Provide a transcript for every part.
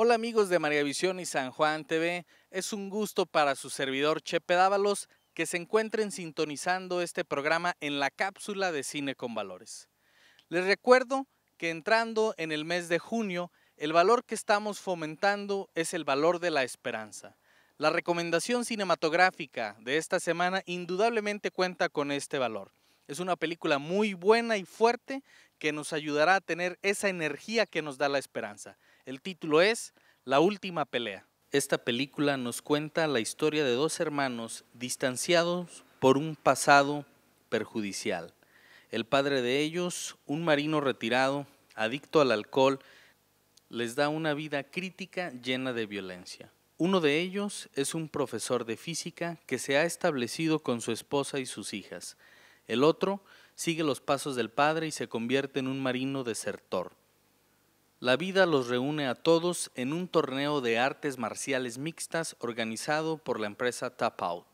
Hola amigos de María Visión y San Juan TV, es un gusto para su servidor Chepe Dávalos que se encuentren sintonizando este programa en la cápsula de Cine con Valores. Les recuerdo que entrando en el mes de junio, el valor que estamos fomentando es el valor de la esperanza. La recomendación cinematográfica de esta semana indudablemente cuenta con este valor. Es una película muy buena y fuerte que nos ayudará a tener esa energía que nos da la esperanza. El título es La Última Pelea. Esta película nos cuenta la historia de dos hermanos distanciados por un pasado perjudicial. El padre de ellos, un marino retirado, adicto al alcohol, les da una vida crítica llena de violencia. Uno de ellos es un profesor de física que se ha establecido con su esposa y sus hijas. El otro sigue los pasos del padre y se convierte en un marino desertor. La vida los reúne a todos en un torneo de artes marciales mixtas organizado por la empresa Tapout.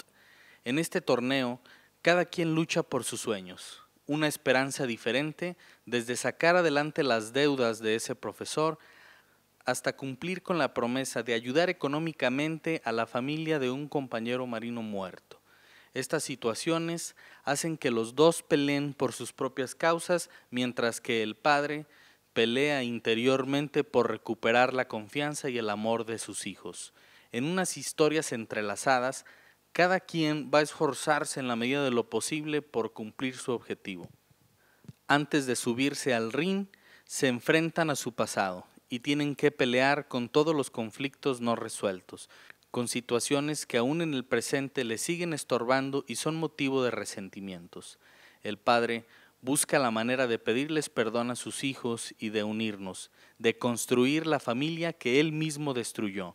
En este torneo, cada quien lucha por sus sueños, una esperanza diferente desde sacar adelante las deudas de ese profesor hasta cumplir con la promesa de ayudar económicamente a la familia de un compañero marino muerto. Estas situaciones hacen que los dos peleen por sus propias causas mientras que el padre pelea interiormente por recuperar la confianza y el amor de sus hijos. En unas historias entrelazadas, cada quien va a esforzarse en la medida de lo posible por cumplir su objetivo. Antes de subirse al ring, se enfrentan a su pasado y tienen que pelear con todos los conflictos no resueltos, con situaciones que aún en el presente le siguen estorbando y son motivo de resentimientos. El padre busca la manera de pedirles perdón a sus hijos y de unirnos, de construir la familia que él mismo destruyó.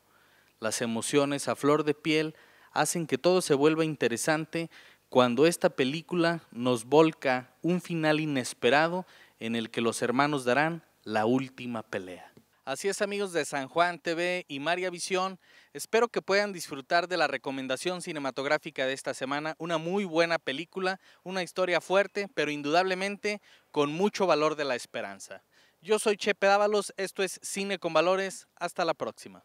Las emociones a flor de piel hacen que todo se vuelva interesante cuando esta película nos volca un final inesperado en el que los hermanos darán la última pelea. Así es amigos de San Juan TV y María Visión, espero que puedan disfrutar de la recomendación cinematográfica de esta semana, una muy buena película, una historia fuerte, pero indudablemente con mucho valor de la esperanza. Yo soy Chepe Dávalos, esto es Cine con Valores, hasta la próxima.